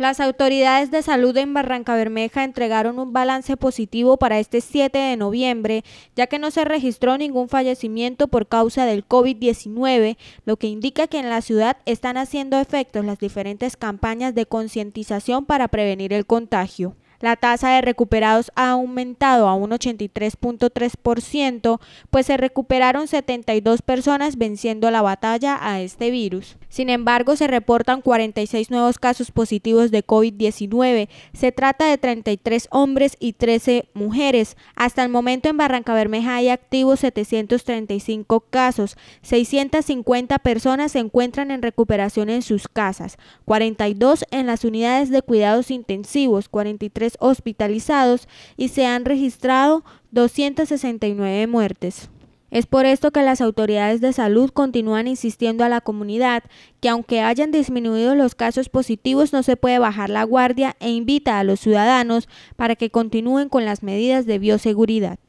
Las autoridades de salud en Barranca Bermeja entregaron un balance positivo para este 7 de noviembre, ya que no se registró ningún fallecimiento por causa del COVID-19, lo que indica que en la ciudad están haciendo efectos las diferentes campañas de concientización para prevenir el contagio. La tasa de recuperados ha aumentado a un 83.3%, pues se recuperaron 72 personas venciendo la batalla a este virus. Sin embargo, se reportan 46 nuevos casos positivos de COVID-19. Se trata de 33 hombres y 13 mujeres. Hasta el momento en Barranca Bermeja hay activos 735 casos. 650 personas se encuentran en recuperación en sus casas, 42 en las unidades de cuidados intensivos, 43 hospitalizados y se han registrado 269 muertes. Es por esto que las autoridades de salud continúan insistiendo a la comunidad que aunque hayan disminuido los casos positivos no se puede bajar la guardia e invita a los ciudadanos para que continúen con las medidas de bioseguridad.